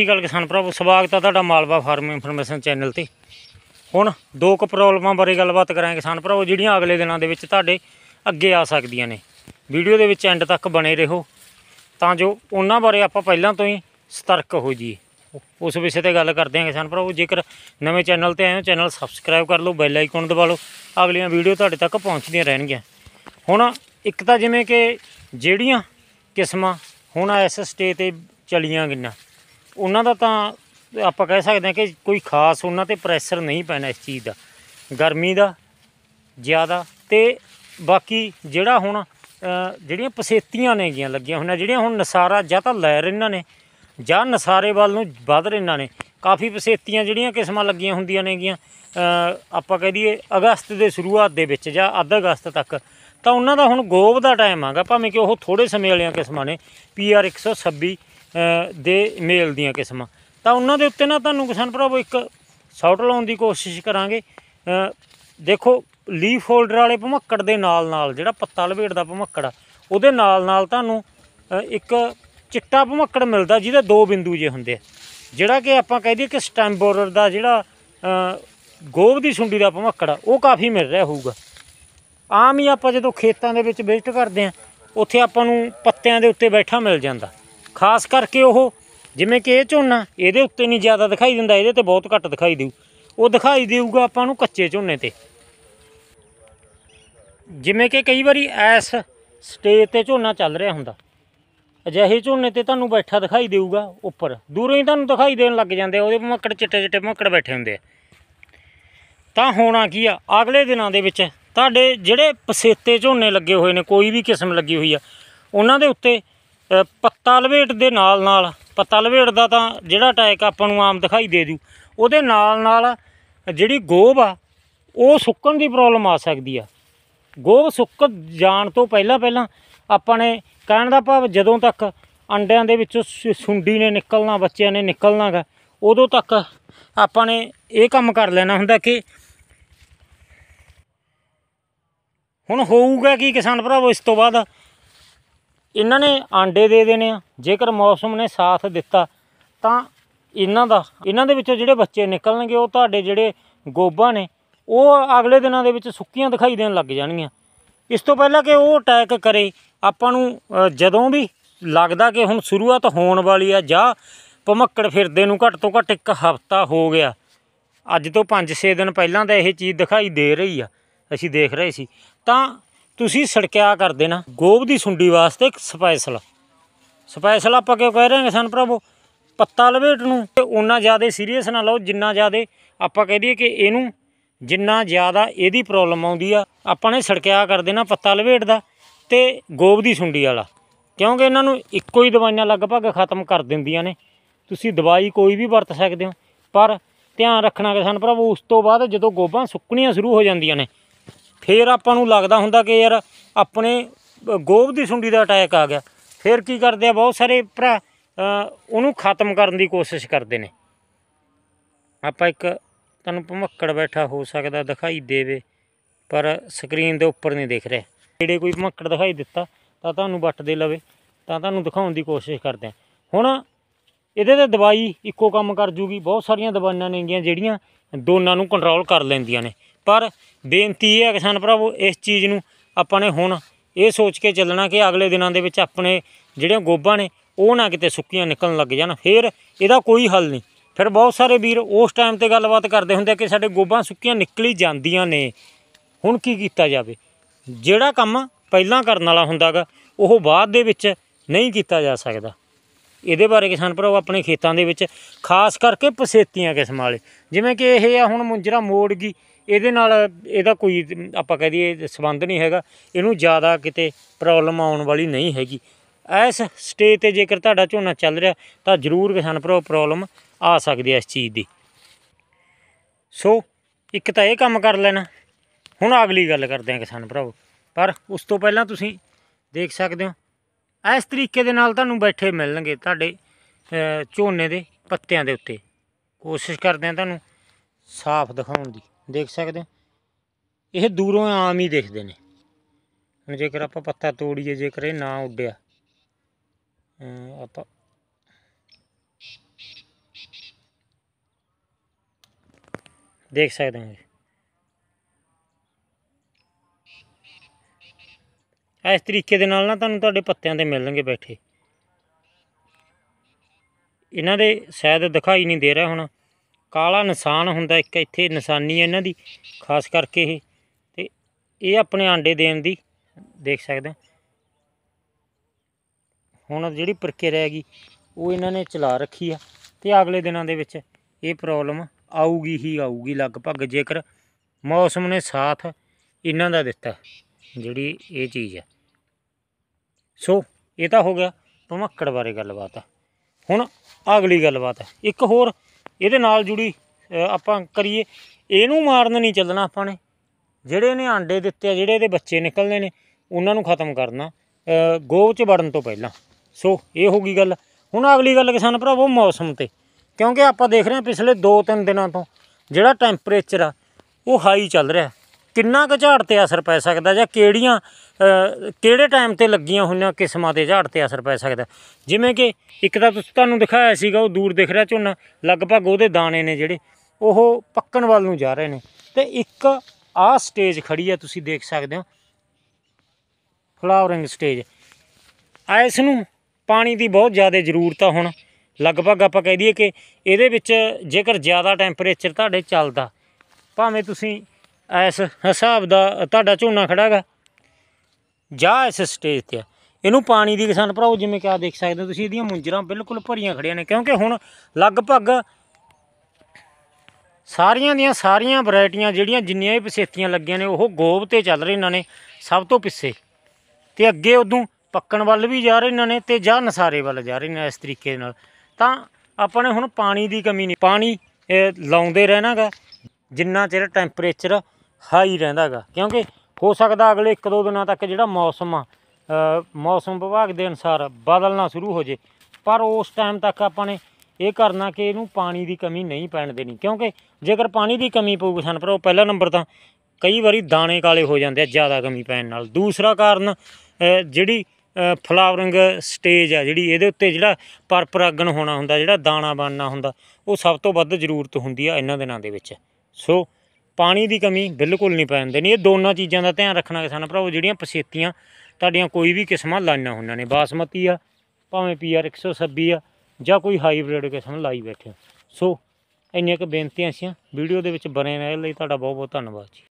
ਸ਼੍ਰੀ ਅਕਾਲ ਕਿਸਾਨ ਭਰਾਵੋ ਸਵਾਗਤ ਹੈ ਤੁਹਾਡਾ ਮਾਲਵਾ ਫਾਰਮ ਇਨਫੋਰਮੇਸ਼ਨ ਚੈਨਲ ਤੇ ਹੁਣ ਦੋ ਕੁ ਪ੍ਰੋਬਲਮਾਂ ਬਾਰੇ ਗੱਲਬਾਤ ਕਰਾਂਗੇ ਕਿਸਾਨ ਭਰਾਵੋ ਜਿਹੜੀਆਂ ਅਗਲੇ ਦਿਨਾਂ ਦੇ ਵਿੱਚ ਤੁਹਾਡੇ ਅੱਗੇ ਆ ਸਕਦੀਆਂ ਨੇ ਵੀਡੀਓ ਦੇ ਵਿੱਚ ਐਂਡ ਤੱਕ ਬਣੇ ਰਹੋ ਤਾਂ ਜੋ ਉਹਨਾਂ ਬਾਰੇ ਆਪਾਂ ਪਹਿਲਾਂ ਤੋਂ ਹੀ ਸਤਰਕ ਹੋ ਜਾਈਏ ਉਸ ਵਿਸ਼ੇ ਤੇ ਗੱਲ ਕਰਦੇ ਹਾਂ ਕਿਸਾਨ ਭਰਾਵੋ ਜੇਕਰ ਨਵੇਂ ਚੈਨਲ ਤੇ ਆਏ ਹੋ ਚੈਨਲ ਸਬਸਕ੍ਰਾਈਬ ਕਰ ਲਓ ਬੈਲ ਆਈਕਨ ਦਬਾ ਲਓ ਅਗਲੀਆਂ ਵੀਡੀਓ ਤੁਹਾਡੇ ਤੱਕ ਪਹੁੰਚਦੀਆਂ ਰਹਿਣਗੀਆਂ ਹੁਣ ਇੱਕ ਤਾਂ ਜਿਵੇਂ ਕਿ ਜਿਹੜੀਆਂ ਕਿਸਮਾਂ ਹੁਣ ਇਸ ਸਟੇਜ ਤੇ ਚਲੀਆਂ ਗਈਆਂ ਉਹਨਾਂ ਦਾ ਤਾਂ ਆਪਾਂ ਕਹਿ ਸਕਦੇ ਹਾਂ ਕਿ ਕੋਈ ਖਾਸ ਉਹਨਾਂ ਤੇ ਪ੍ਰੈਸ਼ਰ ਨਹੀਂ ਪੈਣਾ ਇਸ ਚੀਜ਼ ਦਾ ਗਰਮੀ ਦਾ ਜ਼ਿਆਦਾ ਤੇ ਬਾਕੀ ਜਿਹੜਾ ਹੁਣ ਜਿਹੜੀਆਂ ਪਸੇਤੀਆਂ ਨੇਗੀਆਂ ਲੱਗੀਆਂ ਹੋਈਆਂ ਜਿਹੜੀਆਂ ਹੁਣ ਨਸਾਰਾ ਜਾਂ ਤਾਂ ਲੈ ਇਹਨਾਂ ਨੇ ਜਾਂ ਨਸਾਰੇ ਵੱਲ ਨੂੰ ਵੱਧ ਇਹਨਾਂ ਨੇ ਕਾਫੀ ਪਸੇਤੀਆਂ ਜਿਹੜੀਆਂ ਕਿਸਮਾਂ ਲੱਗੀਆਂ ਹੁੰਦੀਆਂ ਨੇਗੀਆਂ ਆਪਾਂ ਕਹਿ ਦਈਏ ਅਗਸਤ ਦੇ ਸ਼ੁਰੂਆਤ ਦੇ ਵਿੱਚ ਜਾਂ ਅੱਧ ਅਗਸਤ ਤੱਕ ਤਾਂ ਉਹਨਾਂ ਦਾ ਹੁਣ ਗੋਬ ਦਾ ਟਾਈਮ ਆਗਾ ਭਾਵੇਂ ਕਿ ਉਹ ਥੋੜੇ ਸਮੇਂ ਵਾਲੀਆਂ ਕਿਸਮਾਂ ਨੇ ਪੀਆਰ 126 ਦੇ ਮੇਲ ਦੀਆਂ ਕਿਸਮਾਂ ਤਾਂ ਉਹਨਾਂ ਦੇ ਉੱਤੇ ਨਾ ਤੁਹਾਨੂੰ ਕਿਸਾਨ ਭਰਾਵੋ ਇੱਕ ਸ਼ਾਟ ਲਾਉਣ ਦੀ ਕੋਸ਼ਿਸ਼ ਕਰਾਂਗੇ ਦੇਖੋ ਲੀਫ ਹੋਲਡਰ ਵਾਲੇ ਭਮੱਕੜ ਦੇ ਨਾਲ ਨਾਲ ਜਿਹੜਾ ਪੱਤਾ ਲਵੇੜਦਾ ਭਮੱਕੜ ਉਹਦੇ ਨਾਲ ਨਾਲ ਤੁਹਾਨੂੰ ਇੱਕ ਚਿੱਟਾ ਭਮੱਕੜ ਮਿਲਦਾ ਜਿਹਦੇ ਦੋ ਬਿੰਦੂ ਜੇ ਹੁੰਦੇ ਆ ਜਿਹੜਾ ਕਿ ਆਪਾਂ ਕਹਿ ਦਈਏ ਕਿ ਸਟੈਮ ਬੋਰਰ ਦਾ ਜਿਹੜਾ ਗੋਬ ਦੀ ਸੁੰਡੀ ਦਾ ਭਮੱਕੜ ਉਹ ਕਾਫੀ ਮਿਲ ਰਿਹਾ ਹੋਊਗਾ ਆਮ ਹੀ ਆਪਾਂ ਜਦੋਂ ਖੇਤਾਂ ਦੇ ਵਿੱਚ ਵਿਜ਼ਿਟ ਕਰਦੇ ਆ ਉੱਥੇ ਆਪਾਂ ਨੂੰ ਪੱਤਿਆਂ ਦੇ ਉੱਤੇ ਬੈਠਾ ਮਿਲ ਜਾਂਦਾ ਖਾਸ ਕਰਕੇ ਉਹ ਜਿਵੇਂ ਕਿ ਇਹ ਝੋਨਾ ਇਹਦੇ ਉੱਤੇ ਨਹੀਂ ਜ਼ਿਆਦਾ ਦਿਖਾਈ ਦਿੰਦਾ ਇਹਦੇ ਤੇ ਬਹੁਤ ਘੱਟ ਦਿਖਾਈ ਦਿਊ ਉਹ ਦਿਖਾਈ ਦੇਊਗਾ ਆਪਾਂ ਨੂੰ ਕੱਚੇ ਝੋਨੇ ਤੇ ਜਿਵੇਂ ਕਿ ਕਈ ਵਾਰੀ ਐਸ ਸਟੇਜ ਤੇ ਝੋਨਾ ਚੱਲ ਰਿਹਾ ਹੁੰਦਾ ਅਜਿਹੇ ਝੋਨੇ ਤੇ ਤੁਹਾਨੂੰ ਬੈਠਾ ਦਿਖਾਈ ਦੇਊਗਾ ਉੱਪਰ ਦੂਰੋਂ ਹੀ ਤੁਹਾਨੂੰ ਦਿਖਾਈ ਦੇਣ ਲੱਗ ਜਾਂਦੇ ਉਹਦੇ ਮੱਕੜ ਚਿੱਟੇ ਚਿੱਟੇ ਮੱਕੜ ਬੈਠੇ ਹੁੰਦੇ ਆ ਤਾਂ ਹੋਣਾ ਕੀ ਆ ਅਗਲੇ ਦਿਨਾਂ ਦੇ ਵਿੱਚ ਤੁਹਾਡੇ ਜਿਹੜੇ ਪਸੇਤੇ ਝੋਨੇ ਲੱਗੇ ਹੋਏ ਨੇ ਕੋਈ ਵੀ ਕਿਸਮ ਲੱਗੀ ਹੋਈ ਆ ਉਹਨਾਂ ਦੇ ਉੱਤੇ ਪੱਤਾ ਲਵੇਟ ਦੇ ਨਾਲ ਨਾਲ ਪੱਤਾ ਲਵੇਟ ਦਾ ਤਾਂ ਜਿਹੜਾ ਟੈਕ ਆਪਾਂ ਨੂੰ ਆਮ ਦਿਖਾਈ ਦੇ ਜੂ ਉਹਦੇ ਨਾਲ ਨਾਲ ਜਿਹੜੀ ਗੋਬ ਆ ਉਹ ਸੁੱਕਣ ਦੀ ਪ੍ਰੋਬਲਮ ਆ ਸਕਦੀ ਆ ਗੋਬ ਸੁੱਕ ਜਾਣ ਤੋਂ ਪਹਿਲਾਂ ਪਹਿਲਾਂ ਆਪਾਂ ਨੇ ਕਹਿਣ ਦਾ ਭਾਵ ਜਦੋਂ ਤੱਕ ਅੰਡਿਆਂ ਦੇ ਵਿੱਚੋਂ ਸੁੰਡੀ ਨੇ ਨਿਕਲਣਾ ਬੱਚਿਆਂ ਨੇ ਨਿਕਲਣਾਗਾ ਉਦੋਂ ਤੱਕ ਆਪਾਂ ਨੇ ਇਹ ਕੰਮ ਕਰ ਲੈਣਾ ਹੁੰਦਾ ਕਿ ਹੁਣ ਹੋਊਗਾ ਕੀ ਕਿਸਾਨ ਭਰਾਵੋ ਇਸ ਤੋਂ ਬਾਅਦ ਇਹਨਾਂ ਨੇ ਆਂਡੇ ਦੇ ਦੇਣੇ ਆ ਜੇਕਰ ਮੌਸਮ ਨੇ ਸਾਥ ਦਿੱਤਾ ਤਾਂ ਇਹਨਾਂ ਦਾ ਇਹਨਾਂ ਦੇ ਵਿੱਚੋਂ ਜਿਹੜੇ ਬੱਚੇ ਨਿਕਲਣਗੇ ਉਹ ਤੁਹਾਡੇ ਜਿਹੜੇ ਗੋਬਾਂ ਨੇ ਉਹ ਅਗਲੇ ਦਿਨਾਂ ਦੇ ਵਿੱਚ ਸੁੱਕੀਆਂ ਦਿਖਾਈ ਦੇਣ ਲੱਗ ਜਾਣਗੀਆਂ ਇਸ ਤੋਂ ਪਹਿਲਾਂ ਕਿ ਉਹ ਅਟੈਕ ਕਰੇ ਆਪਾਂ ਨੂੰ ਜਦੋਂ ਵੀ ਲੱਗਦਾ ਕਿ ਹੁਣ ਸ਼ੁਰੂਆਤ ਹੋਣ ਵਾਲੀ ਆ ਜਾਂ ਪਮੱਕੜ ਫਿਰਦੇ ਨੂੰ ਘੱਟ ਤੋਂ ਘੱਟ ਇੱਕ ਹਫ਼ਤਾ ਹੋ ਗਿਆ ਅੱਜ ਤੋਂ 5-6 ਦਿਨ ਪਹਿਲਾਂ ਤਾਂ ਇਹ ਚੀਜ਼ ਦਿਖਾਈ ਦੇ ਰਹੀ ਆ ਅਸੀਂ ਦੇਖ ਰਹੇ ਸੀ ਤਾਂ ਤੁਸੀਂ ਸੜਕਿਆ ਕਰ ਦੇਣਾ ਗੋਬ ਦੀ ਸੁੰਡੀ ਵਾਸਤੇ ਸਪੈਸ਼ਲ ਸਪੈਸ਼ਲ ਆਪਾਂ ਕਿਉਂ ਕਹਿ ਰਹੇ ਹਾਂ ਸਨ ਪ੍ਰਭੂ ਪੱਤਾ ਲਵੇਟ ਨੂੰ ਤੇ ਉਹਨਾਂ ਜ਼ਿਆਦਾ ਸੀਰੀਅਸ ਨਾ ਲਓ ਜਿੰਨਾ ਜ਼ਿਆਦਾ ਆਪਾਂ ਕਹਿ ਦਈਏ ਕਿ ਇਹਨੂੰ ਜਿੰਨਾ ਜ਼ਿਆਦਾ ਇਹਦੀ ਪ੍ਰੋਬਲਮ ਆਉਂਦੀ ਆ ਆਪਾਂ ਨੇ ਸੜਕਿਆ ਕਰ ਦੇਣਾ ਪੱਤਾ ਲਵੇਟ ਦਾ ਤੇ ਗੋਬ ਦੀ ਸੁੰਡੀ ਵਾਲਾ ਕਿਉਂਕਿ ਇਹਨਾਂ ਨੂੰ ਇੱਕੋ ਹੀ ਦਵਾਈਆਂ ਲਗਭਗ ਖਤਮ ਕਰ ਦਿੰਦੀਆਂ ਨੇ ਤੁਸੀਂ ਦਵਾਈ ਕੋਈ ਵੀ ਵਰਤ ਸਕਦੇ ਹੋ ਪਰ ਧਿਆਨ ਰੱਖਣਾ ਕਿ ਸਨ ਪ੍ਰਭੂ ਉਸ ਤੋਂ ਬਾਅਦ ਜਦੋਂ ਗੋਬਾਂ ਸੁੱਕਣੀਆਂ ਸ਼ੁਰੂ ਹੋ ਜਾਂਦੀਆਂ ਨੇ ਫੇਰ ਆਪਾਂ ਨੂੰ ਲੱਗਦਾ ਹੁੰਦਾ ਕਿ ਯਾਰ ਆਪਣੇ ਗੋਬ ਦੀ ਸੁੰਡੀ ਦਾ ਅਟੈਕ ਆ ਗਿਆ ਫੇਰ ਕੀ ਕਰਦੇ ਆ ਬਹੁਤ ਸਾਰੇ ਭਰਾ ਉਹਨੂੰ ਖਤਮ ਕਰਨ ਦੀ ਕੋਸ਼ਿਸ਼ ਕਰਦੇ ਨੇ ਆਪਾਂ ਇੱਕ ਤੁਹਾਨੂੰ ਭਮੱਕੜ ਬੈਠਾ ਹੋ ਸਕਦਾ ਦਿਖਾਈ ਦੇਵੇ ਪਰ ਸਕਰੀਨ ਦੇ ਉੱਪਰ ਨਹੀਂ ਦਿਖ ਰਿਹਾ ਜਿਹੜੇ ਕੋਈ ਭਮੱਕੜ ਦਿਖਾਈ ਦਿੱਤਾ ਤਾਂ ਤੁਹਾਨੂੰ ਵੱਟ ਦੇ ਲਵੇ ਤਾਂ ਤੁਹਾਨੂੰ ਦਿਖਾਉਣ ਦੀ ਕੋਸ਼ਿਸ਼ ਕਰਦੇ ਆ ਹੁਣ ਇਹਦੇ ਤੇ ਦਵਾਈ ਇੱਕੋ ਕੰਮ ਕਰ ਜੂਗੀ ਬਹੁਤ ਸਾਰੀਆਂ ਦਵਾਈਆਂ ਨੇਗੀਆਂ ਜਿਹੜੀਆਂ ਦੋਨਾਂ ਨੂੰ ਕੰਟਰੋਲ ਕਰ ਲੈਂਦੀਆਂ ਨੇ ਪਰ ਬੇਨਤੀ ਇਹ ਹੈ ਕਿਸਾਨ ਭਰਾਵੋ ਇਸ ਚੀਜ਼ ਨੂੰ ਆਪਾਂ ਨੇ ਹੁਣ ਇਹ ਸੋਚ ਕੇ ਚੱਲਣਾ ਕਿ ਅਗਲੇ ਦਿਨਾਂ ਦੇ ਵਿੱਚ ਆਪਣੇ ਜਿਹੜੇ ਗੋਭਾਂ ਨੇ ਉਹ ਨਾ ਕਿਤੇ ਸੁੱਕੀਆਂ ਨਿਕਲਣ ਲੱਗ ਜਾਣ ਫਿਰ ਇਹਦਾ ਕੋਈ ਹੱਲ ਨਹੀਂ ਫਿਰ ਬਹੁਤ ਸਾਰੇ ਵੀਰ ਉਸ ਟਾਈਮ ਤੇ ਗੱਲਬਾਤ ਕਰਦੇ ਹੁੰਦੇ ਕਿ ਸਾਡੇ ਗੋਭਾਂ ਸੁੱਕੀਆਂ ਨਿਕਲੀ ਜਾਂਦੀਆਂ ਨੇ ਹੁਣ ਕੀ ਕੀਤਾ ਜਾਵੇ ਜਿਹੜਾ ਕੰਮ ਪਹਿਲਾਂ ਕਰਨ ਵਾਲਾ ਹੁੰਦਾਗਾ ਉਹ ਬਾਅਦ ਦੇ ਵਿੱਚ ਨਹੀਂ ਕੀਤਾ ਜਾ ਸਕਦਾ ਇਹਦੇ ਬਾਰੇ ਕਿਸਾਨ ਭਰਾਓ ਆਪਣੇ ਖੇਤਾਂ ਦੇ ਵਿੱਚ ਖਾਸ ਕਰਕੇ ਪਸੇਤੀਆਂ ਕਿਸਮ ਵਾਲੇ ਜਿਵੇਂ ਕਿ ਇਹ ਆ ਹੁਣ ਮੁੰਜਰਾ ਮੋੜ ਗਈ ਇਹਦੇ ਨਾਲ ਇਹਦਾ ਕੋਈ ਆਪਾਂ ਕਹਦੇ ਸਬੰਧ ਨਹੀਂ ਹੈਗਾ ਇਹਨੂੰ ਜ਼ਿਆਦਾ ਕਿਤੇ ਪ੍ਰੋਬਲਮ ਆਉਣ ਵਾਲੀ ਨਹੀਂ ਹੈਗੀ ਇਸ ਸਟੇਜ ਤੇ ਜੇਕਰ ਤੁਹਾਡਾ ਝੋਨਾ ਚੱਲ ਰਿਹਾ ਤਾਂ ਜ਼ਰੂਰ ਕਿਸਾਨ ਭਰਾਓ ਪ੍ਰੋਬਲਮ ਆ ਸਕਦੀ ਹੈ ਇਸ ਚੀਜ਼ ਦੀ ਸੋ ਇੱਕ ਤਾਂ ਇਹ ਕੰਮ ਕਰ ਲੈਣਾ ਹੁਣ ਅਗਲੀ ਗੱਲ ਕਰਦੇ ਹਾਂ ਕਿਸਾਨ ਭਰਾਓ ਪਰ ਉਸ ਤੋਂ ਪਹਿਲਾਂ ਤੁਸੀਂ ਦੇਖ ਸਕਦੇ ਹੋ ਇਸ ਤਰੀਕੇ ਦੇ ਨਾਲ ਤੁਹਾਨੂੰ ਬੈਠੇ ਮਿਲਣਗੇ ਤੁਹਾਡੇ ਝੋਨੇ ਦੇ ਪੱਤਿਆਂ ਦੇ ਉੱਤੇ ਕੋਸ਼ਿਸ਼ ਕਰਦੇ ਹਾਂ ਤੁਹਾਨੂੰ ਸਾਫ਼ ਦਿਖਾਉਣ ਦੀ ਦੇਖ ਸਕਦੇ ਇਹ ਦੂਰੋਂ ਆਮ ਹੀ ਦੇਖਦੇ ਨੇ ਹੁਣ ਜੇਕਰ ਆਪਾਂ ਪੱਤਾ ਤੋੜੀਏ ਜੇਕਰ ਇਹ ਨਾ ਉੱਡਿਆ ਆਪਾਂ ਦੇਖ ਸਕਦੇ ਹਾਂ ਇਸ ਤਰੀਕੇ ਦੇ ਨਾਲ ਨਾ ਤੁਹਾਨੂੰ ਤੁਹਾਡੇ ਪੱਤਿਆਂ ਤੇ ਮਿਲਣਗੇ ਬੈਠੇ ਇਹਨਾਂ ਦੇ ਸ਼ਾਇਦ ਦਿਖਾਈ ਨਹੀਂ ਦੇ ਰਿਹਾ ਹੁਣ ਕਾਲਾ ਨਿਸ਼ਾਨ ਹੁੰਦਾ ਇੱਕ ਇੱਥੇ ਨਿਸ਼ਾਨੀ ਹੈ ਇਹਨਾਂ ਦੀ ਖਾਸ ਕਰਕੇ ਇਹ ਤੇ ਇਹ ਆਪਣੇ ਆਂਡੇ ਦੇਣ ਦੀ ਦੇਖ ਸਕਦੇ ਹੁਣ ਜਿਹੜੀ ਪ੍ਰਕਿਰਿਆ ਹੈਗੀ ਉਹ ਇਹਨਾਂ ਨੇ ਚਲਾ ਰੱਖੀ ਆ ਤੇ ਅਗਲੇ ਦਿਨਾਂ ਦੇ ਵਿੱਚ ਇਹ ਪ੍ਰੋਬਲਮ ਆਊਗੀ ਹੀ ਆਊਗੀ ਲਗਭਗ ਜੇਕਰ ਮੌਸਮ ਨੇ ਸਾਥ ਇਹਨਾਂ ਦਾ ਦਿੱਤਾ ਜਿਹੜੀ ਇਹ ਚੀਜ਼ ਹੈ ਸੋ ਇਹ ਤਾਂ ਹੋ ਗਿਆ ਭਮੱਕੜ ਬਾਰੇ ਗੱਲਬਾਤ ਹੁਣ ਅਗਲੀ ਗੱਲਬਾਤ ਇੱਕ ਹੋਰ ਇਹਦੇ ਨਾਲ ਜੁੜੀ ਆਪਾਂ ਕਰੀਏ ਇਹਨੂੰ ਮਾਰਨ ਨਹੀਂ ਚੱਲਣਾ ਆਪਾਂ ਨੇ ਜਿਹੜੇ ਨੇ ਆਂਡੇ ਦਿੱਤੇ ਜਿਹੜੇ ਇਹਦੇ ਬੱਚੇ ਨਿਕਲਨੇ ਨੇ ਉਹਨਾਂ ਨੂੰ ਖਤਮ ਕਰਨਾ ਗੋਵ ਚ ਵੜਨ ਤੋਂ ਪਹਿਲਾਂ ਸੋ ਇਹ ਹੋ ਗਈ ਗੱਲ ਹੁਣ ਅਗਲੀ ਗੱਲ ਕਿਸਾਨ ਭਰਾਵੋ ਮੌਸਮ ਤੇ ਕਿਉਂਕਿ ਆਪਾਂ ਦੇਖ ਰਹੇ ਹਾਂ ਪਿਛਲੇ 2-3 ਦਿਨਾਂ ਤੋਂ ਜਿਹੜਾ ਟੈਂਪਰੇਚਰ ਆ ਉਹ ਹਾਈ ਚੱਲ ਰਿਹਾ ਕਿੰਨਾ ਕੁ ਝਾੜ ਤੇ ਅਸਰ ਪੈ ਸਕਦਾ ਜਾਂ ਕਿਹੜੀਆਂ ਕਿਹੜੇ ਟਾਈਮ ਤੇ ਲੱਗੀਆਂ ਹੋਈਆਂ ਕਿਸਮਾਂ ਦੇ ਝਾੜ ਤੇ ਅਸਰ ਪੈ ਸਕਦਾ ਜਿਵੇਂ ਕਿ ਇੱਕ ਤਾਂ ਤੁਸੀਂ ਤੁਹਾਨੂੰ ਦਿਖਾਇਆ ਸੀਗਾ ਉਹ ਦੂਰ ਦਿਖ ਰਿਹਾ ਝੋਨਾ ਲਗਭਗ ਉਹਦੇ ਦਾਣੇ ਨੇ ਜਿਹੜੇ ਉਹ ਪੱਕਣ ਵੱਲ ਨੂੰ ਜਾ ਰਹੇ ਨੇ ਤੇ ਇੱਕ ਆਹ ਸਟੇਜ ਖੜੀ ਆ ਤੁਸੀਂ ਦੇਖ ਸਕਦੇ ਹੋ ਫਲਾਵਰਿੰਗ ਸਟੇਜ ਆ ਇਸ ਨੂੰ ਪਾਣੀ ਦੀ ਬਹੁਤ ਜ਼ਿਆਦਾ ਜ਼ਰੂਰਤ ਆ ਹੁਣ ਲਗਭਗ ਆਪਾਂ ਕਹਿ ਦਈਏ ਕਿ ਇਹਦੇ ਵਿੱਚ ਜੇਕਰ ਜ਼ਿਆਦਾ ਟੈਂਪਰੇਚਰ ਤੁਹਾਡੇ ਚੱਲਦਾ ਭਾਵੇਂ ਤੁਸੀਂ ਇਸ ਹਿਸਾਬ ਦਾ ਤੁਹਾਡਾ ਝੋਨਾ ਖੜਾਗਾ ਜਾ ਇਸ ਸਟੇਜ ਤੇ ਇਹਨੂੰ ਪਾਣੀ ਦੀ ਕਿਸਾਨ ਭਰਾਓ ਜਿਵੇਂ ਕਿ ਆ ਦੇਖ ਸਕਦੇ ਹੋ ਤੁਸੀਂ ਇਹਦੀਆਂ ਮੁੰਜਰਾਂ ਬਿਲਕੁਲ ਭਰੀਆਂ ਖੜੀਆਂ ਨੇ ਕਿਉਂਕਿ ਹੁਣ ਲਗਭਗ ਸਾਰੀਆਂ ਦੀਆਂ ਸਾਰੀਆਂ ਵੈਰਾਈਟੀਆਂ ਜਿਹੜੀਆਂ ਜਿੰਨੀਆਂ ਵੀ ਪਸੇਤੀਆਂ ਲੱਗੀਆਂ ਨੇ ਉਹ ਗੋਬ ਤੇ ਚੱਲ ਰਹੇ ਇਹਨਾਂ ਨੇ ਸਭ ਤੋਂ ਪਿੱਛੇ ਤੇ ਅੱਗੇ ਉਦੋਂ ਪੱਕਣ ਵੱਲ ਵੀ ਜਾ ਰਹੇ ਇਹਨਾਂ ਨੇ ਤੇ ਜਾਂ ਨਸਾਰੇ ਵੱਲ ਜਾ ਰਹੇ ਨੇ ਇਸ ਤਰੀਕੇ ਨਾਲ ਤਾਂ ਆਪਾਂ ਨੇ ਹੁਣ ਪਾਣੀ ਦੀ ਕਮੀ ਨਹੀਂ ਪਾਣੀ ਲਾਉਂਦੇ ਰਹਿਣਾਗਾ ਜਿੰਨਾ ਚਿਰ ਟੈਂਪਰੇਚਰ ਹਾਈ ਰਹਿੰਦਾਗਾ ਕਿਉਂਕਿ ਹੋ ਸਕਦਾ ਅਗਲੇ 1-2 ਦਿਨਾਂ ਤੱਕ ਜਿਹੜਾ ਮੌਸਮ ਆ ਮੌਸਮ ਵਿਭਾਗ ਦੇ ਅਨੁਸਾਰ ਬਦਲਣਾ ਸ਼ੁਰੂ ਹੋ ਜੇ ਪਰ ਉਸ ਟਾਈਮ ਤੱਕ ਆਪਾਂ ਨੇ ਇਹ ਕਰਨਾ ਕਿ ਇਹਨੂੰ ਪਾਣੀ ਦੀ ਕਮੀ ਨਹੀਂ ਪੈਣ ਦੇਣੀ ਕਿਉਂਕਿ ਜੇਕਰ ਪਾਣੀ ਦੀ ਕਮੀ ਪਊਗੀ ਸਨ ਪਰ ਉਹ ਪਹਿਲਾ ਨੰਬਰ ਤਾਂ ਕਈ ਵਾਰੀ ਦਾਣੇ ਕਾਲੇ ਹੋ ਜਾਂਦੇ ਆ ਜ਼ਿਆਦਾ ਕਮੀ ਪੈਣ ਨਾਲ ਦੂਸਰਾ ਕਾਰਨ ਜਿਹੜੀ ਫਲਾਵਰਿੰਗ ਸਟੇਜ ਆ ਜਿਹੜੀ ਇਹਦੇ ਉੱਤੇ ਜਿਹੜਾ ਪਰਪਰਾਗਣ ਹੋਣਾ ਹੁੰਦਾ ਜਿਹੜਾ ਦਾਣਾ ਬਣਨਾ ਹੁੰਦਾ ਉਹ ਸਭ ਤੋਂ ਵੱਧ ਜ਼ਰੂਰਤ ਹੁੰਦੀ ਆ ਇਹਨਾਂ ਦਿਨਾਂ ਦੇ ਵਿੱਚ ਸੋ ਪਾਣੀ ਦੀ ਕਮੀ ਬਿਲਕੁਲ ਨਹੀਂ ਪੈਣ ਦੇਣੀ ਇਹ ਦੋਨਾਂ ਚੀਜ਼ਾਂ ਦਾ ਧਿਆਨ ਰੱਖਣਾ ਕਿਸਾਨ ਭਰਾਓ ਜਿਹੜੀਆਂ ਪਸੇਤੀਆਂ ਤੁਹਾਡੀਆਂ ਕੋਈ ਵੀ ਕਿਸਮਾਂ ਲਾਈਆਂ ਹੋਣਾਂ ਨੇ ਬਾਸਮਤੀ ਆ ਭਾਵੇਂ ਪੀਆਰ 126 ਆ ਜਾਂ ਕੋਈ ਹਾਈਬ੍ਰਿਡ ਕਿਸਮ ਲਾਈ ਬੈਠੇ ਸੋ ਇੰਨੀਆਂ ਕੁ ਬੇਨਤੀਆਂ ਸੀ ਵੀਡੀਓ ਦੇ ਵਿੱਚ ਬਣੇ ਰਹਿਣ ਲਈ ਤੁਹਾਡਾ ਬਹੁਤ ਬਹੁਤ ਧੰਨਵਾਦ ਜੀ